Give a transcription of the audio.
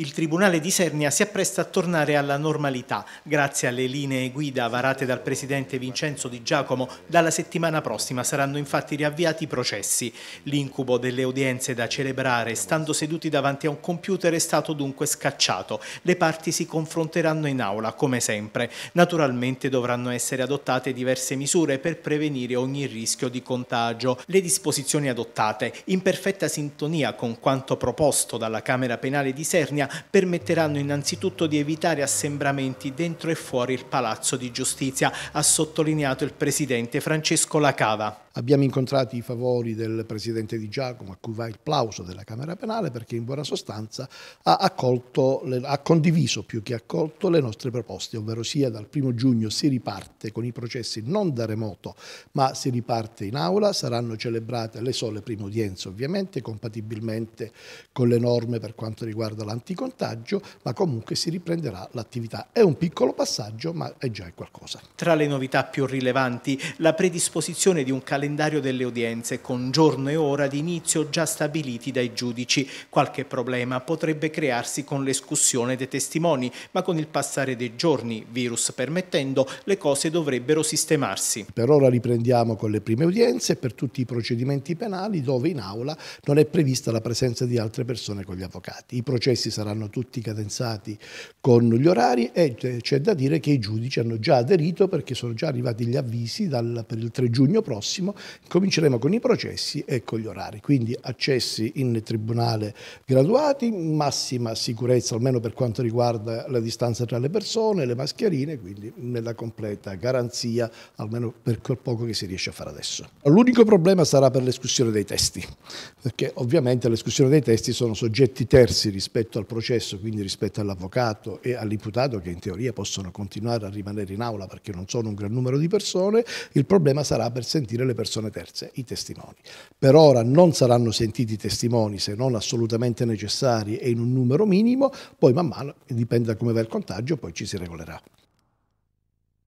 Il Tribunale di Sernia si appresta a tornare alla normalità grazie alle linee guida varate dal Presidente Vincenzo Di Giacomo. Dalla settimana prossima saranno infatti riavviati i processi. L'incubo delle udienze da celebrare stando seduti davanti a un computer è stato dunque scacciato. Le parti si confronteranno in aula, come sempre. Naturalmente dovranno essere adottate diverse misure per prevenire ogni rischio di contagio. Le disposizioni adottate, in perfetta sintonia con quanto proposto dalla Camera Penale di Sernia, permetteranno innanzitutto di evitare assembramenti dentro e fuori il Palazzo di Giustizia, ha sottolineato il presidente Francesco Lacava. Abbiamo incontrato i favori del presidente Di Giacomo, a cui va il plauso della Camera Penale, perché in buona sostanza ha, accolto, ha condiviso più che accolto le nostre proposte, ovvero sia dal primo giugno si riparte con i processi non da remoto, ma si riparte in aula, saranno celebrate le sole prime udienze ovviamente, compatibilmente con le norme per quanto riguarda l'anticorruzione contagio, ma comunque si riprenderà l'attività. È un piccolo passaggio, ma è già qualcosa. Tra le novità più rilevanti, la predisposizione di un calendario delle udienze con giorno e ora di inizio già stabiliti dai giudici. Qualche problema potrebbe crearsi con l'escussione dei testimoni, ma con il passare dei giorni, virus permettendo, le cose dovrebbero sistemarsi. Per ora riprendiamo con le prime udienze per tutti i procedimenti penali dove in aula non è prevista la presenza di altre persone con gli avvocati. I processi saranno saranno tutti cadenzati con gli orari e c'è da dire che i giudici hanno già aderito perché sono già arrivati gli avvisi dal, per il 3 giugno prossimo, cominceremo con i processi e con gli orari, quindi accessi in tribunale graduati, massima sicurezza almeno per quanto riguarda la distanza tra le persone, le mascherine, quindi nella completa garanzia almeno per quel poco che si riesce a fare adesso. L'unico problema sarà per l'escussione dei testi, perché ovviamente l'escussione dei testi sono soggetti terzi rispetto al processo, quindi rispetto all'avvocato e all'imputato che in teoria possono continuare a rimanere in aula perché non sono un gran numero di persone, il problema sarà per sentire le persone terze, i testimoni. Per ora non saranno sentiti i testimoni se non assolutamente necessari e in un numero minimo, poi man mano, dipende da come va il contagio, poi ci si regolerà.